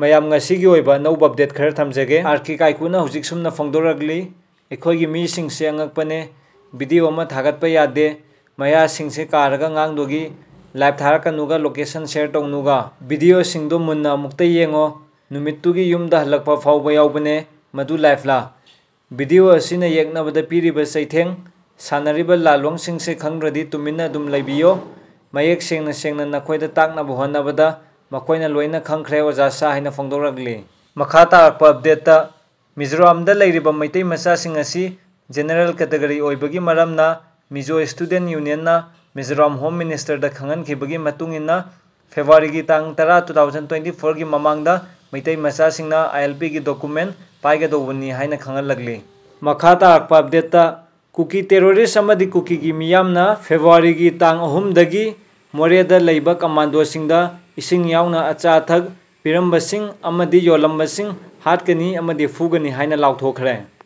मैं नौब अपडेट खर थमजे आर की कईकूना हजिक सूम फोदरगली मीसी अंगने वीडियो थागप यादे मैं कागदी लाइव थारकनुग लोकेशन शेयर तौनुग वीडियो मून अमुक्त येगो नुमितुगी यूम हल्प फाउबने मधु लाइफला वीडियो येनबद पीब चैथे सानरीब लालों से खंग्रदी तुम्हें मयक सेंखोद तक हमबदा ꯃꯈꯣꯏꯅ ꯂꯣꯏꯅ ꯈꯪꯈ꯭ꯔꯦ ꯑꯣꯖꯥ ꯁꯥ ꯍꯥꯏꯅ ꯐꯣꯡꯗꯣꯔꯛꯂꯤ ꯃꯈꯥ ꯇꯥꯔꯛꯄ ꯑꯞꯗꯦꯠꯇ ꯃꯤꯖꯣꯔꯥꯝꯗ ꯂꯩꯔꯤꯕ ꯃꯩꯇꯩ ꯃꯆꯥꯁꯤꯡ ꯑꯁꯤ ꯖꯦꯅꯔꯦꯜ ꯀꯦꯇꯒꯔꯤ ꯑꯣꯏꯕꯒꯤ ꯃꯔꯝꯅ ꯃꯤꯖꯣ ꯁ꯭ꯇꯨꯗꯦꯟꯠ ꯌꯨꯅꯤꯌꯟꯅ ꯃꯤꯖꯣꯔꯥꯝ ꯍꯣꯝ ꯃꯤꯅꯤꯁꯇꯔꯗ ꯈꯪꯍꯟꯈꯤꯕꯒꯤ ꯃꯇꯨꯡ ꯏꯟꯅ ꯐꯦꯕ꯭ꯋꯥꯔꯤꯒꯤ ꯇꯥꯡ ꯇꯔꯥ ꯇꯨ ꯊꯥꯎꯖꯟ ꯇ꯭ꯋꯦꯟꯇꯤ ꯐꯣꯔꯒꯤ ꯃꯃꯥꯡꯗ ꯃꯩꯇꯩ ꯃꯆꯥꯁꯤꯡꯅ ꯑꯥꯏ ꯑꯦꯜ ꯄꯤꯒꯤ ꯗꯣꯀꯨꯃꯦꯟ ꯄꯥꯏꯒꯗꯧꯕꯅꯤ ꯍꯥꯏꯅ ꯈꯪꯍꯜꯂꯛꯂꯤ ꯃꯈꯥ ꯇꯥꯔꯛꯄ ꯑꯞꯗꯦꯠꯇ ꯀꯨꯀꯤ ꯇꯦꯔꯣꯔꯤꯁ ꯑꯃꯗꯤ ꯀꯨꯀꯤꯒꯤ ꯃꯤꯌꯥꯝꯅ ꯐꯦꯕ꯭ꯋꯥꯔꯤꯒꯤ ꯇꯥꯡ ꯑꯍꯨꯝꯗꯒꯤ ꯃꯣꯔꯦꯗ ꯂꯩꯕ ꯀꯃꯥꯟꯗꯣꯁꯤꯡꯗ अचाथक पीरम सिंह योलम सिंह हाथ कनी फूगनी लाथोखरें